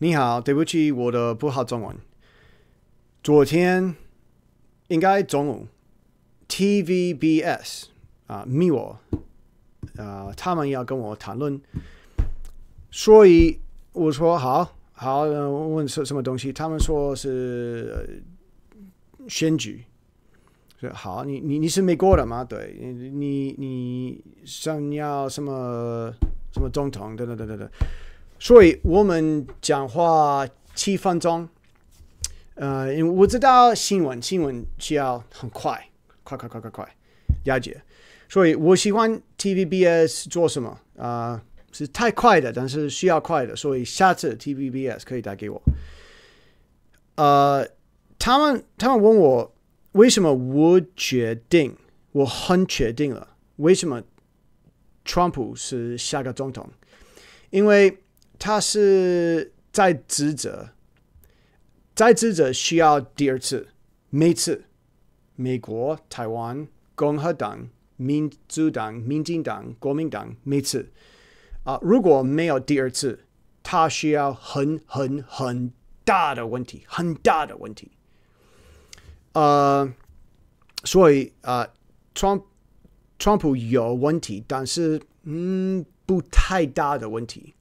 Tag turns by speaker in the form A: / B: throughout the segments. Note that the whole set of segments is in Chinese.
A: 你好，对不起，我的不好中文。昨天应该中午，TVBS 啊，密我啊，他们要跟我谈论，所以我说好好问什什么东西，他们说是选举。好，你你你是美国的吗？对，你你你想要什么什么总统？等等等等等。所以我们讲话七分钟，呃，因为我知道新闻新闻需要很快，快快快快快，了解。所以我喜欢 TVBS 做什么啊？是太快的，但是需要快的。所以下次 TVBS 可以打给我。呃，他们他们问我为什么我决定，我很确定了，为什么川普是下个总统？因为。他是在职者在职者需要第二次，每次美国、台湾、共和党、民主党、民进党、国民党，每次啊，如果没有第二次，他需要很很很大的问题，很大的问题。呃，所以啊，川川普有问题，但是嗯，不太大的问题。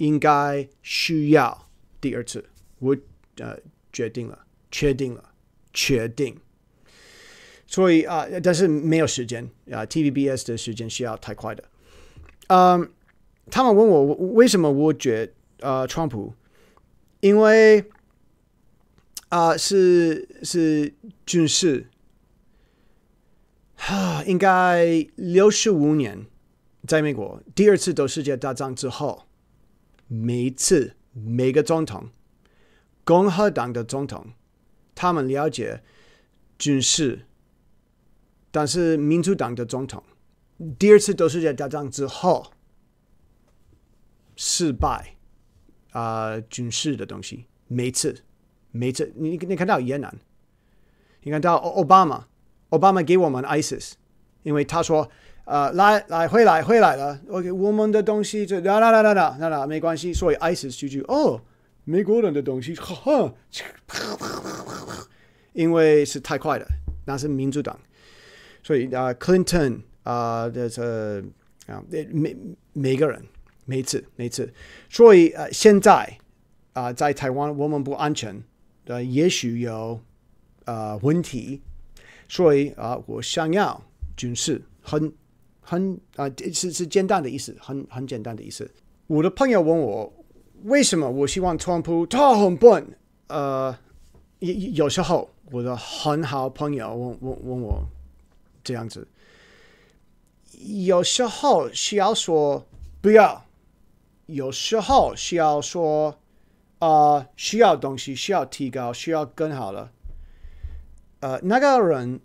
A: 应该需要第二次，我呃决定了，确定了，确定。所以啊，但是没有时间啊，T V B S 的时间需要太快的。嗯，他们问我为什么我觉啊，川普，因为啊是是军事啊，应该六十五年，在美国第二次的世界大战之后。每次每个总统，共和党的总统，他们了解军事，但是民主党的总统，第二次都是在打仗之后失败，啊，军事的东西，每次每次，你你看到越南，你看到奥巴马，奥巴马给我们 ISIS，因为他说。啊，来来，回来回来了。OK，我们的东西就来来来来来来，没关系。所以 ISIS 就就哦，美国人的东西，哈哈，因为是太快了，那是民主党。所以啊，Clinton 啊，这啊，每每个人，每次每次。所以啊，现在啊，在台湾我们不安全，呃，也许有啊问题。所以啊，我想要军事很。很啊，是是简单的意思，很很简单的意思。我的朋友问我，为什么我希望普？他很笨？呃，有有时候我的很好朋友问问问我这样子，有时候需要说不要，有时候需要说啊，需要东西，需要提高，需要更好了。呃，那个人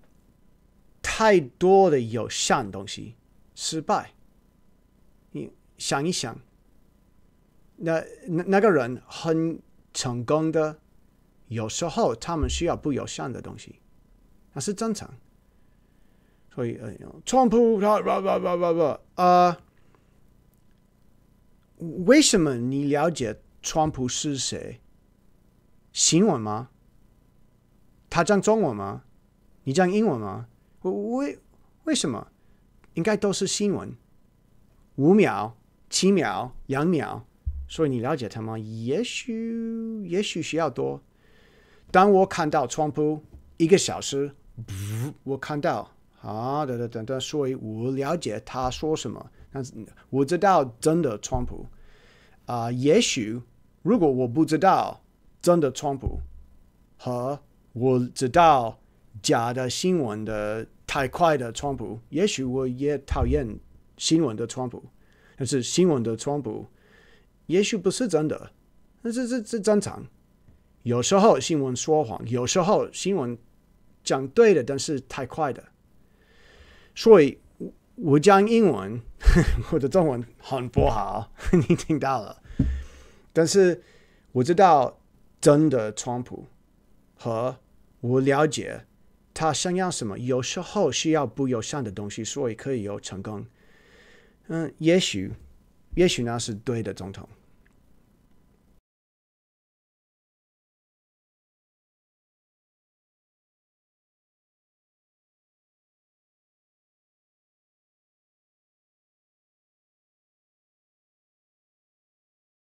A: 太多的有像东西。失败，你想一想，那那那个人很成功的，有时候他们需要不友善的东西，那是正常。所以，哎呦，川普他吧吧吧吧吧啊，为什么你了解川普是谁？新闻吗？他讲中文吗？你讲英文吗？为为什么？应该都是新闻，五秒、七秒、两秒，所以你了解他吗？也许，也许需要多。当我看到川普一个小时，我看到啊，等等等等，所以我了解他说什么。但是我知道真的川普啊，也许如果我不知道真的川普和我知道假的新闻的。太快的川普，也许我也讨厌新闻的川普，但是新闻的川普，也许不是真的。那这这这正常。有时候新闻说谎，有时候新闻讲对了，但是太快的。所以，我讲英文，我 的中文很不好，你听到了。但是我知道真的川普，和我了解。他想要什么？有时候需要不友善的东西，所以可以有成功。嗯，也许，也许那是对的，总统。